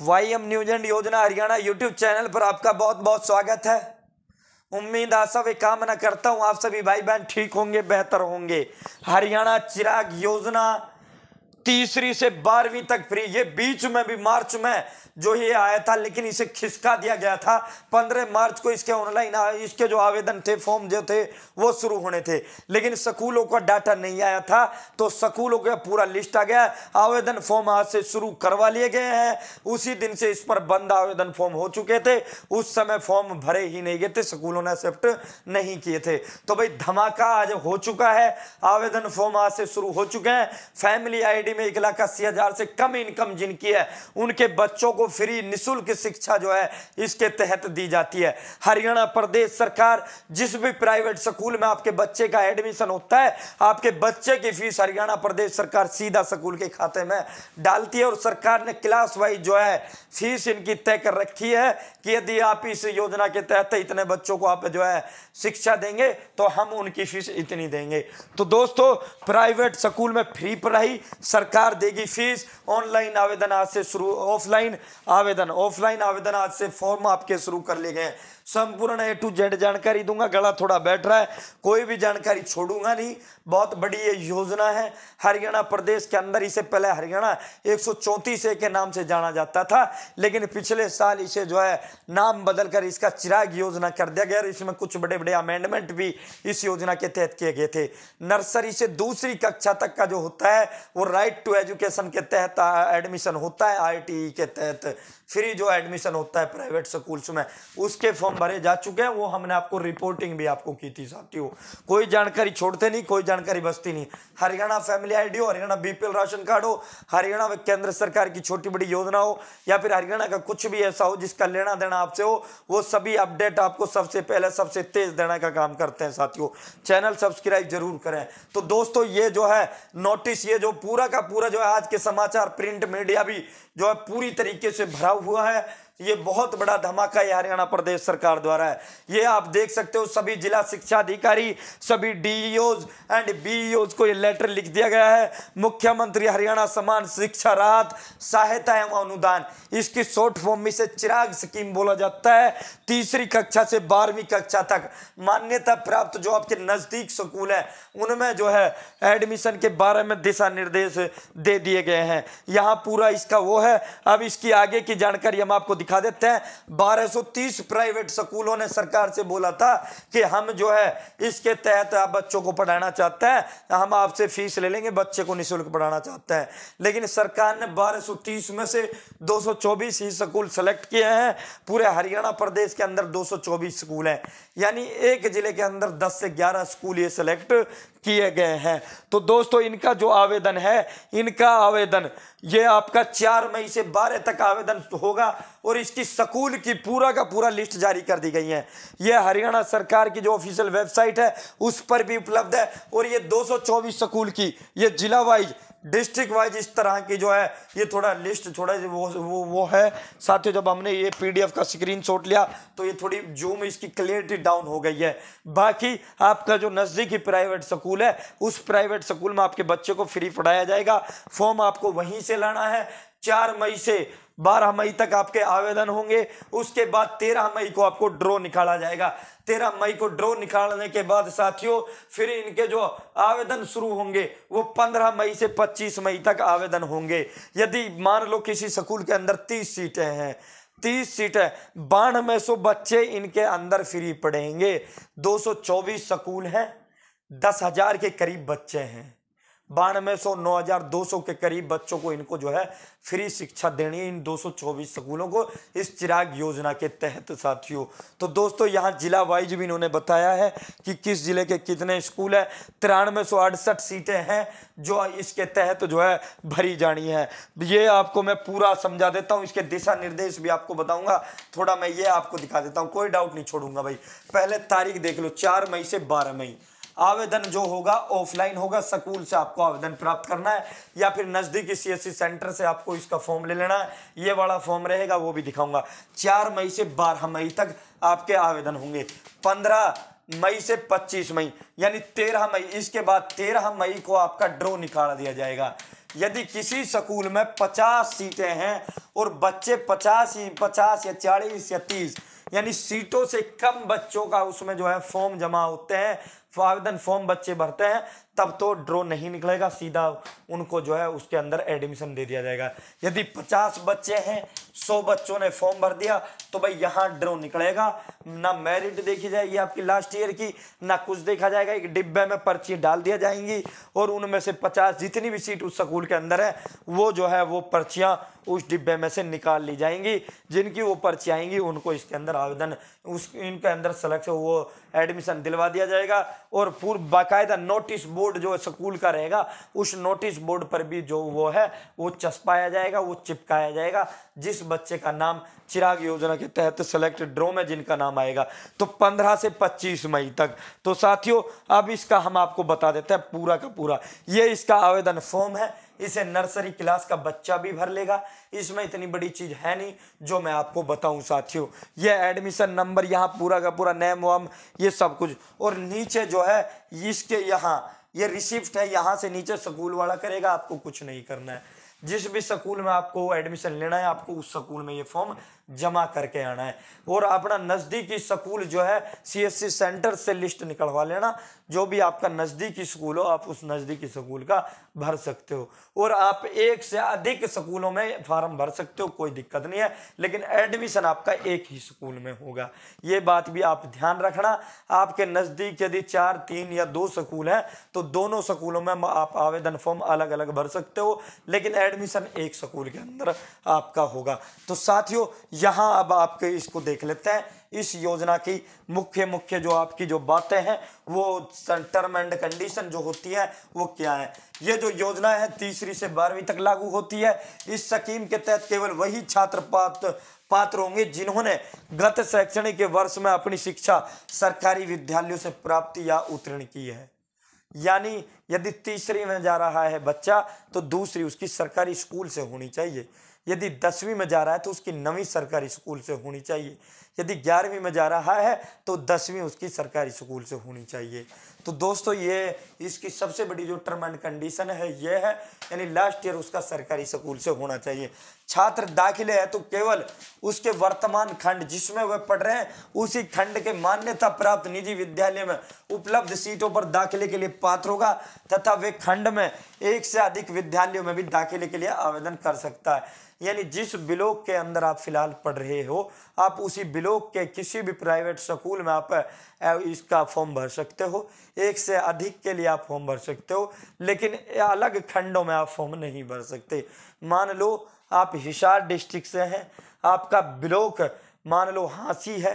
Y M news and योजना Haryana YouTube channel पर आपका बहुत बहुत स्वागत है उम्मीद आशा भी कामना करता हूँ आप सभी भाई बहन ठीक होंगे बेहतर होंगे हरियाणा चिराग योजना तीसरी से बारहवीं तक फ्री ये बीच में भी मार्च में जो ये आया था लेकिन इसे खिसका दिया गया था पंद्रह मार्च को इसके ऑनलाइन इसके जो आवेदन थे फॉर्म जो थे वो शुरू होने थे लेकिन स्कूलों का डाटा नहीं आया था तो स्कूलों का पूरा लिस्ट आ गया आवेदन फॉर्म आज से शुरू करवा लिए गए हैं उसी दिन से इस पर बंद आवेदन फॉर्म हो चुके थे उस समय फॉर्म भरे ही नहीं गए थे स्कूलों ने एक्सेप्ट नहीं किए थे तो भाई धमाका आज हो चुका है आवेदन फॉर्म आज से शुरू हो चुके हैं फैमिली आई में एक लाख अस्सी हज़ार से कम इनकम जिनकी है उनके बच्चों को फ्री निशुल्क शिक्षा जो है इसके तहत दी जाती है हरियाणा प्रदेश सरकार जिस भी प्राइवेट स्कूल में आपके बच्चे का एडमिशन होता है आपके बच्चे की फीस हरियाणा प्रदेश सरकार सीधा स्कूल के खाते में डालती है और सरकार ने क्लास वाइज जो है फीस इनकी तय कर रखी है कि यदि आप इस योजना के तहत इतने बच्चों को आप जो है शिक्षा देंगे तो हम उनकी फीस इतनी देंगे तो दोस्तों प्राइवेट स्कूल में फ्री पढ़ाई सर सरकार देगी फीस ऑनलाइन आवेदन आज से शुरू ऑफलाइन आवेदन ऑफलाइन आवेदन आज से फॉर्म आपके शुरू कर लिए गए हैं संपूर्ण ए टू जेड जानकारी दूंगा गला थोड़ा बैठ रहा है कोई भी जानकारी छोड़ूंगा नहीं बहुत बड़ी ये योजना है हरियाणा प्रदेश के अंदर इसे पहले हरियाणा एक सौ के नाम से जाना जाता था लेकिन पिछले साल इसे जो है नाम बदलकर इसका चिराग योजना कर दिया गया और इसमें कुछ बड़े बड़े अमेंडमेंट भी इस योजना के तहत किए गए थे नर्सरी से दूसरी कक्षा तक का जो होता है वो राइट टू एजुकेशन के तहत एडमिशन होता है आई e के तहत फ्री जो एडमिशन होता है प्राइवेट स्कूल्स में उसके फॉर्म फॉर्म भरे जा चुके हैं वो हमने आपको रिपोर्टिंग भी आपको की थी साथियों कोई जानकारी छोड़ते नहीं कोई जानकारी बचती नहीं हरियाणा फैमिली आईडी हो हरियाणा बीपीएल राशन कार्ड हो हरियाणा में केंद्र सरकार की छोटी बड़ी योजना हो या फिर हरियाणा का कुछ भी ऐसा हो जिसका लेना देना आपसे हो वो सभी अपडेट आपको सबसे पहले सबसे तेज देने का काम करते हैं साथियों चैनल सब्सक्राइब जरूर करें तो दोस्तों ये जो है नोटिस ये जो पूरा का पूरा जो है आज के समाचार प्रिंट मीडिया भी जो है पूरी तरीके से भरा हुआ है ये बहुत बड़ा धमाका है हरियाणा प्रदेश सरकार द्वारा है ये आप देख सकते हो सभी जिला शिक्षा अधिकारी सभी डीईओज एंड बीईओज को ये लेटर लिख दिया गया है मुख्यमंत्री हरियाणा समान शिक्षा राहत सहायता एवं अनुदान इसकी शॉर्ट फॉर्म में से चिराग स्कीम बोला जाता है तीसरी कक्षा से बारहवीं कक्षा तक मान्यता प्राप्त जो आपके नज़दीक स्कूल है उनमें जो है एडमिशन के बारे में दिशा निर्देश दे दिए गए हैं यहाँ पूरा इसका वो है अब इसकी आगे की जानकारी हम आपको दिखा देते हैं 1230 प्राइवेट स्कूलों ने सरकार से बोला था कि हम जो है इसके तहत आप बच्चों को पढ़ाना चाहते हैं हम आपसे फीस ले लेंगे बच्चे को निःशुल्क पढ़ाना चाहते हैं लेकिन सरकार ने बारह में से दो ही स्कूल सेलेक्ट किए हैं पूरे हरियाणा प्रदेश के अंदर दो स्कूल हैं यानी एक जिले के अंदर दस से ग्यारह स्कूल ये सेलेक्ट किए गए हैं तो दोस्तों इनका जो आवेदन है इनका आवेदन ये आपका चार मई से बारह तक आवेदन होगा और इसकी स्कूल की पूरा का पूरा लिस्ट जारी कर दी गई है यह हरियाणा सरकार की जो ऑफिशियल वेबसाइट है उस पर भी उपलब्ध है और ये 224 स्कूल की ये जिला वाइज डिस्ट्रिक्ट वाइज इस तरह की जो है ये थोड़ा लिस्ट थोड़ा वो वो वो है साथ ही जब हमने ये पीडीएफ का स्क्रीन शॉट लिया तो ये थोड़ी जूम इसकी क्लियरिटी डाउन हो गई है बाकी आपका जो नज़दीकी प्राइवेट स्कूल है उस प्राइवेट स्कूल में आपके बच्चे को फ्री पढ़ाया जाएगा फॉर्म आपको वहीं से लाना है चार मई से बारह मई तक आपके आवेदन होंगे उसके बाद तेरह मई को आपको ड्रॉ निकाला जाएगा तेरह मई को ड्रॉ निकालने के बाद साथियों फिर इनके जो आवेदन शुरू होंगे वो पंद्रह मई से पच्चीस मई तक आवेदन होंगे यदि मान लो किसी स्कूल के अंदर तीस सीटें हैं तीस सीटें बानवे सौ बच्चे इनके अंदर फ्री पढ़ेंगे दो सौ चौबीस स्कूल हैं दस हजार के करीब बच्चे हैं बानवे सौ नौ हज़ार दो सौ के करीब बच्चों को इनको जो है फ्री शिक्षा देनी है इन दो सौ चौबीस स्कूलों को इस चिराग योजना के तहत साथियों तो दोस्तों यहाँ जिला वाइज भी इन्होंने बताया है कि किस जिले के कितने स्कूल है तिरानवे सौ अड़सठ सीटें हैं जो इसके तहत जो है भरी जानी है ये आपको मैं पूरा समझा देता हूँ इसके दिशा निर्देश भी आपको बताऊंगा थोड़ा मैं ये आपको दिखा देता हूँ कोई डाउट नहीं छोड़ूंगा भाई पहले तारीख देख लो चार मई से बारह मई आवेदन जो होगा ऑफलाइन होगा स्कूल से आपको आवेदन प्राप्त करना है या फिर नज़दीकी सीएससी सेंटर से आपको इसका फॉर्म ले लेना है ये वाला फॉर्म रहेगा वो भी दिखाऊंगा चार मई से बारह मई तक आपके आवेदन होंगे पंद्रह मई से पच्चीस मई यानी तेरह मई इसके बाद तेरह मई को आपका ड्रो निकाल दिया जाएगा यदि किसी स्कूल में पचास सीटें हैं और बच्चे पचास ही पचास या चालीस या तीस यानी सीटों से कम बच्चों का उसमें जो है फॉर्म जमा होते हैं आवेदन फॉर्म बच्चे भरते हैं तब तो ड्रॉ नहीं निकलेगा सीधा उनको जो है उसके अंदर एडमिशन दे दिया जाएगा यदि पचास बच्चे हैं सौ बच्चों ने फॉर्म भर दिया तो भाई यहाँ ड्रॉ निकलेगा ना मेरिट देखी जाएगी आपकी लास्ट ईयर की ना कुछ देखा जाएगा एक डिब्बे में पर्ची डाल दिया जाएंगी और उनमें से पचास जितनी भी सीट उस स्कूल के अंदर है वो जो है वो पर्चियाँ उस डिब्बे में से निकाल ली जाएंगी जिनकी वो पर्ची आएंगी उनको इसके अंदर आवेदन उस इनके अंदर सलेक्ट वो एडमिशन दिलवा दिया जाएगा और पूर्व बाकायदा नोटिस बोर्ड जो स्कूल का रहेगा उस नोटिस बोर्ड पर भी जो वो है वो चस्पाया जाएगा वो चिपकाया जाएगा जिस बच्चे का नाम चिराग योजना के तहत सेलेक्ट ड्रो में जिनका नाम आएगा तो पंद्रह से पच्चीस मई तक तो साथियों अब इसका हम आपको बता देते हैं पूरा का पूरा ये इसका आवेदन फॉर्म है इसे नर्सरी क्लास का बच्चा भी भर लेगा इसमें इतनी बड़ी चीज़ है नहीं जो मैं आपको बताऊं साथियों ये एडमिशन नंबर यहाँ पूरा का पूरा नेम वम ये सब कुछ और नीचे जो है इसके यहाँ ये रिसिप्ट है यहाँ से नीचे स्कूल वाला करेगा आपको कुछ नहीं करना है जिस भी स्कूल में आपको एडमिशन लेना है आपको उस स्कूल में ये फॉर्म जमा करके आना है और अपना नज़दीकी स्कूल जो है सीएससी सेंटर से लिस्ट निकलवा लेना जो भी आपका नज़दीकी स्कूल हो आप उस नज़दीकी स्कूल का भर सकते हो और आप एक से अधिक स्कूलों में फार्म भर सकते हो कोई दिक्कत नहीं है लेकिन एडमिशन आपका एक ही स्कूल में होगा ये बात भी आप ध्यान रखना आपके नज़दीक यदि चार तीन या दो स्कूल हैं तो दोनों स्कूलों में आप आवेदन फॉर्म अलग अलग भर सकते हो लेकिन एडमिशन एक स्कूल के अंदर आपका होगा तो साथियों यहाँ अब आपके इसको देख लेते हैं इस योजना की मुख्य मुख्य जो आपकी जो बातें हैं वो टर्म एंड कंडीशन जो होती है वो क्या है ये जो योजना है तीसरी से बारहवीं तक लागू होती है इस स्कीम के तहत केवल वही छात्र पात्र पात्र होंगे जिन्होंने गत शैक्षणिक वर्ष में अपनी शिक्षा सरकारी विद्यालयों से प्राप्त या उत्तीर्ण की है यानी यदि तीसरी में जा रहा है बच्चा तो दूसरी उसकी सरकारी स्कूल से होनी चाहिए यदि दसवीं में जा रहा है तो उसकी नवी सरकारी स्कूल से होनी चाहिए यदि ग्यारहवीं में जा रहा है तो दसवीं उसकी सरकारी स्कूल से होनी चाहिए तो दोस्तों ये इसकी सबसे बड़ी जो टर्म एंड कंडीशन है ये है यानी लास्ट ईयर उसका सरकारी स्कूल से होना चाहिए छात्र दाखिले है तो केवल उसके वर्तमान खंड जिसमें वह पढ़ रहे हैं उसी खंड के मान्यता प्राप्त निजी विद्यालय में उपलब्ध सीटों पर दाखिले के लिए पात्र होगा तथा वे खंड में एक से अधिक विद्यालयों में भी दाखिले के लिए आवेदन कर सकता है यानी जिस ब्लॉक के अंदर आप फिलहाल पढ़ रहे हो आप उसी ब्लॉक के किसी भी प्राइवेट स्कूल में आप इसका फॉर्म भर सकते हो एक से अधिक के लिए आप फॉर्म भर सकते हो लेकिन अलग खंडों में आप फॉर्म नहीं भर सकते मान लो आप हिसार डिस्ट्रिक्ट से हैं आपका ब्लॉक मान लो हाँसी है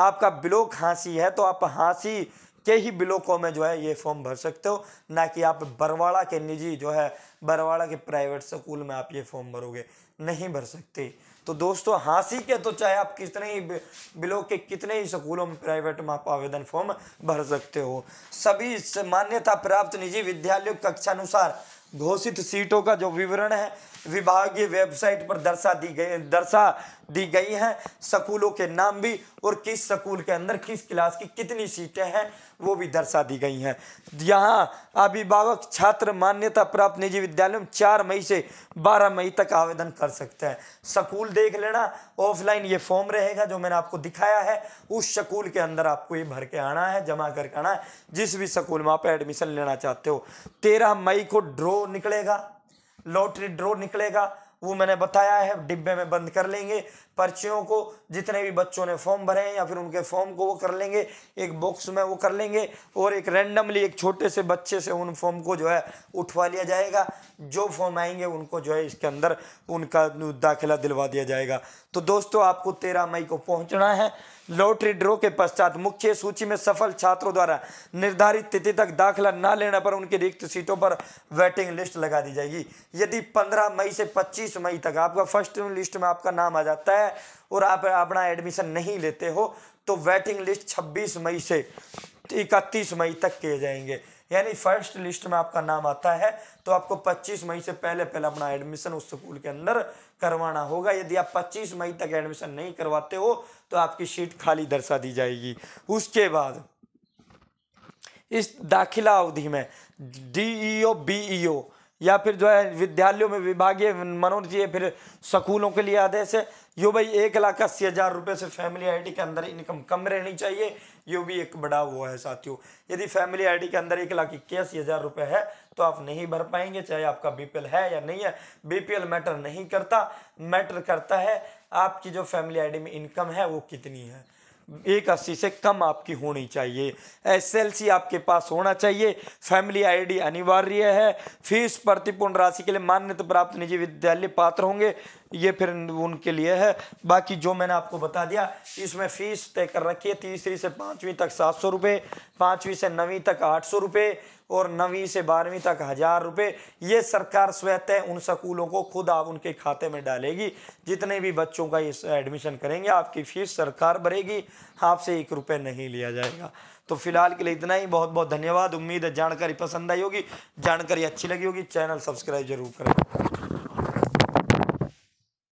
आपका ब्लॉक हाँसी है तो आप हाँसी के ही ब्लॉकों में जो है ये फॉर्म भर सकते हो ना कि आप बरवाड़ा के निजी जो है बरवाड़ा के प्राइवेट स्कूल में आप ये फॉर्म भरोगे नहीं भर सकते तो दोस्तों हाँसी के तो चाहे आप कितने ही ब्लॉक के कितने ही स्कूलों में प्राइवेट में आप आवेदन फॉर्म भर सकते हो सभी मान्यता प्राप्त निजी विद्यालयों कक्षानुसार घोषित सीटों का जो विवरण है विभागीय वेबसाइट पर दर्शा दी गई दर्शा दी गई हैं स्कूलों के नाम भी और किस स्कूल के अंदर किस क्लास की कितनी सीटें हैं वो भी दर्शा दी गई हैं यहाँ अभिभावक छात्र मान्यता प्राप्त निजी विद्यालय में चार मई से बारह मई तक आवेदन कर सकते हैं स्कूल देख लेना ऑफलाइन ये फॉर्म रहेगा जो मैंने आपको दिखाया है उस स्कूल के अंदर आपको ये भर के आना है जमा करके आना है जिस भी स्कूल में आप एडमिशन लेना चाहते हो तेरह मई को ड्रॉ निकलेगा लॉटरी ड्रॉ निकलेगा वो मैंने बताया है डिब्बे में बंद कर लेंगे पर्चियों को जितने भी बच्चों ने फॉर्म भरे हैं या फिर उनके फॉर्म को वो कर लेंगे एक बॉक्स में वो कर लेंगे और एक रैंडमली एक छोटे से बच्चे से उन फॉर्म को जो है उठवा लिया जाएगा जो फॉर्म आएंगे उनको जो है इसके अंदर उनका दाखिला दिलवा दिया जाएगा तो दोस्तों आपको तेरह मई को पहुँचना है लॉटरी ड्रॉ के पश्चात मुख्य सूची में सफल छात्रों द्वारा निर्धारित तिथि तक दाखिला ना लेने पर उनकी रिक्त सीटों पर वेटिंग लिस्ट लगा दी जाएगी यदि 15 मई से 25 मई तक आपका फर्स्ट लिस्ट में आपका नाम आ जाता है है और आप अपना एडमिशन नहीं लेते हो तो वेटिंग लिस्ट 26 मई से इकतीस मई तक किए जाएंगे यानी फर्स्ट लिस्ट में आपका नाम आता है तो आपको 25 मई से पहले पहले अपना एडमिशन उस स्कूल के अंदर करवाना होगा यदि आप 25 मई तक एडमिशन नहीं करवाते हो तो आपकी सीट खाली दर्शा दी जाएगी उसके बाद इस दाखिला अवधि में डीईओ बीईओ ओ या फिर जो है विद्यालयों में विभागीय जी फिर स्कूलों के लिए आदेश है यो भाई एक लाख अस्सी हज़ार रुपये से फैमिली आईडी के अंदर इनकम कम रहनी चाहिए यो भी एक बड़ा वो है साथियों यदि फैमिली आईडी के अंदर एक लाख इक्यासी हज़ार रुपये है तो आप नहीं भर पाएंगे चाहे आपका बीपीएल है या नहीं है बीपीएल मैटर नहीं करता मैटर करता है आपकी जो फैमिली आई में इनकम है वो कितनी है एक अस्सी से कम आपकी होनी चाहिए एसएलसी आपके पास होना चाहिए फैमिली आईडी अनिवार्य है फीस प्रतिपूर्ण राशि के लिए मान्यता प्राप्त निजी विद्यालय पात्र होंगे ये फिर उनके लिए है बाकी जो मैंने आपको बता दिया इसमें फ़ीस तय कर रखी है तीसरी से पाँचवीं तक सात सौ रुपये पाँचवीं से नवीं तक आठ सौ रुपये और नवीं से बारहवीं तक हज़ार रुपये ये सरकार स्वतः उन स्कूलों को खुद आप उनके खाते में डालेगी जितने भी बच्चों का इस एडमिशन करेंगे आपकी फ़ीस सरकार भरेगी आपसे एक रुपये नहीं लिया जाएगा तो फिलहाल के लिए इतना ही बहुत बहुत धन्यवाद उम्मीद है जानकारी पसंद आई होगी जानकारी अच्छी लगी होगी चैनल सब्सक्राइब जरूर करें